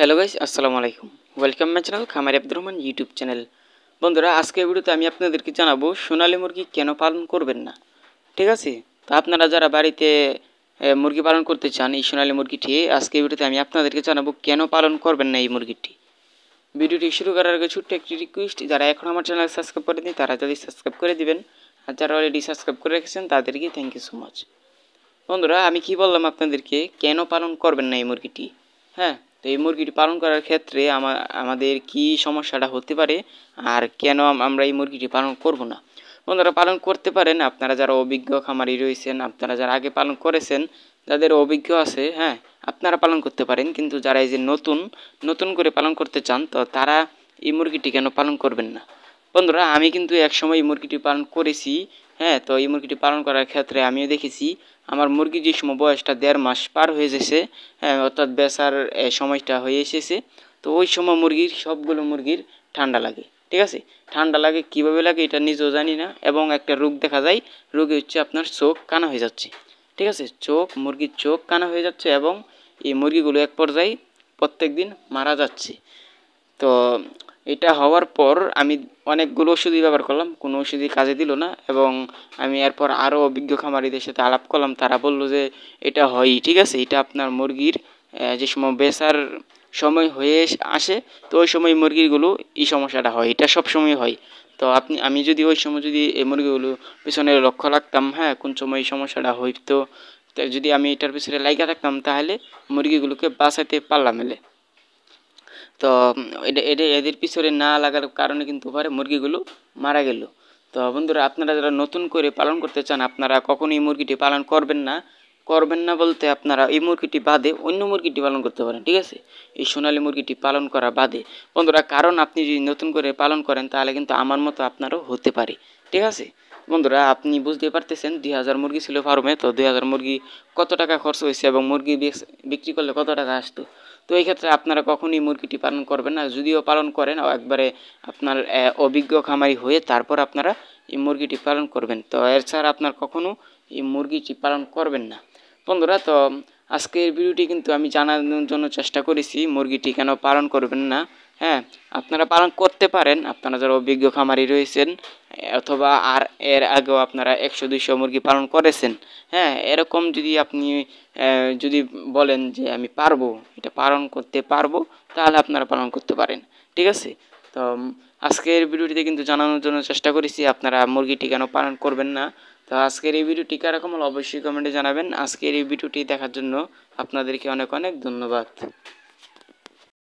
hello vice আসসালামু আলাইকুম welcome my channel খামার আব্দুর ইউটিউব চ্যানেল বন্ধুরা আজকে ভিডিওতে আমি আপনাদেরকে জানাবো সোনালি মুরগি কেন পালন করবেন না ঠিক আছে তো আপনারা যারা বাড়িতে মুরগি পালন করতে চান এই সোনালি মুরগিটি আজকে ভিডিওতে আমি আপনাদেরকে জানাবো কেন পালন করবেন না এই মুরগিটি ভিডিওটি শুরু করার আগে ছোট্ট একটি রিকোয়েস্ট যারা এখন আমার চ্যানেল সাবস্ক্রাইব করে দিন তারা যদি সাবস্ক্রাইব করে দিবেন আর যারা অলরেডি সাবস্ক্রাইব করে রেখেছেন তাদেরকে থ্যাংক ইউ সো মাচ বন্ধুরা আমি কি বললাম আপনাদেরকে কেন পালন করবেন না এই মুরগিটি হ্যাঁ তো এই মুরগিটি পালন করার ক্ষেত্রে আমাদের কি সমস্যাটা হতে পারে আর কেন আমরা এই মুরগিটি পালন করব না বন্ধুরা পালন করতে পারেন আপনারা যারা অভিজ্ঞ খামারি রয়েছেন আপনারা যারা আগে পালন করেছেন যাদের অভিজ্ঞ আছে হ্যাঁ আপনারা পালন করতে পারেন কিন্তু যারা এই যে নতুন নতুন করে পালন করতে চান তো তারা এই মুরগিটি কেন পালন করবেন না বন্ধুরা আমি কিন্তু একসময় এই মুরগিটি পালন করেছি হ্যাঁ তো এই মুরগিটি পালন করার ক্ষেত্রে আমিও দেখেছি আমার মুরগি যে সময় বয়সটা দেড় মাস পার হয়ে হ্যাঁ অর্থাৎ বেচার সময়টা হয়ে এসেছে তো ওই সময় মুরগির সবগুলো মুরগির ঠান্ডা লাগে ঠিক আছে ঠান্ডা লাগে কিভাবে লাগে এটা নিজেও জানি না এবং একটা রোগ দেখা যায় রোগে হচ্ছে আপনার চোখ কানা হয়ে যাচ্ছে ঠিক আছে চোখ মুরগির চোখ কানা হয়ে যাচ্ছে এবং এই মুরগিগুলো এক পর্যায়ে প্রত্যেক দিন মারা যাচ্ছে তো এটা হওয়ার পর আমি অনেকগুলো ওষুধই ব্যবহার করলাম কোনো ওষুধই কাজে দিল না এবং আমি এরপর আরও অভিজ্ঞ খামারিদের সাথে আলাপ করলাম তারা বলল যে এটা হয়ই ঠিক আছে এটা আপনার মুরগির যে সময় বেচার সময় হয়ে আসে তো ওই সময় মুরগিগুলো এই সমস্যাটা হয় এটা সব সময় হয় তো আপনি আমি যদি ওই সময় যদি এই মুরগিগুলো পিছনে লক্ষ্য রাখতাম হ্যাঁ কোন সময় এই সমস্যাটা হইতো যদি আমি এটার পিছনে লাইগা থাকতাম তাহলে মুরগিগুলোকে বাঁচাতে পারলাম এলে তো এটা এটা এদের পিছনে না লাগার কারণে কিন্তু পরে মুরগিগুলো মারা গেল তো বন্ধুরা আপনারা যারা নতুন করে পালন করতে চান আপনারা এই মুরগিটি পালন করবেন না করবেন না বলতে আপনারা এই মুরগিটি বাদে অন্য মুরগিটি পালন করতে পারেন ঠিক আছে এই সোনালী মুরগিটি পালন করা বাদে বন্ধুরা কারণ আপনি যদি নতুন করে পালন করেন তাহলে কিন্তু আমার মতো আপনারও হতে পারে ঠিক আছে বন্ধুরা আপনি বুঝতে পারতেছেন দুই হাজার মুরগি ছিল ফার্মে তো দুই হাজার মুরগি কত টাকা খরচ হয়েছে এবং মুরগি বিক্রি করলে কত টাকা আসতো তো এই ক্ষেত্রে আপনারা কখনই মুরগিটি পালন করবেন না যদিও পালন করেন একবারে আপনার অভিজ্ঞ খামারি হয়ে তারপর আপনারা এই মুরগিটি পালন করবেন তো এছাড়া আপনার কখনো এই মুরগিটি পালন করবেন না বন্ধুরা তো আজকের ভিডিওটি কিন্তু আমি জানানোর জন্য চেষ্টা করেছি মুরগিটি কেন পালন করবেন না হ্যাঁ আপনারা পালন করতে পারেন আপনারা যারা অভিজ্ঞ খামারি রয়েছেন অথবা আর এর আগেও আপনারা একশো দুইশো মুরগি পালন করেছেন হ্যাঁ এরকম যদি আপনি যদি বলেন যে আমি পারবো এটা পালন করতে পারবো তাহলে আপনারা পালন করতে পারেন ঠিক আছে তো আজকের ভিডিওটিতে কিন্তু জানানোর জন্য চেষ্টা করেছি আপনারা মুরগিটি কেন পালন করবেন না তো আজকের এই ভিডিওটি কারকম অবশ্যই কমেন্টে জানাবেন আজকের এই ভিডিওটি দেখার জন্য আপনাদেরকে অনেক অনেক ধন্যবাদ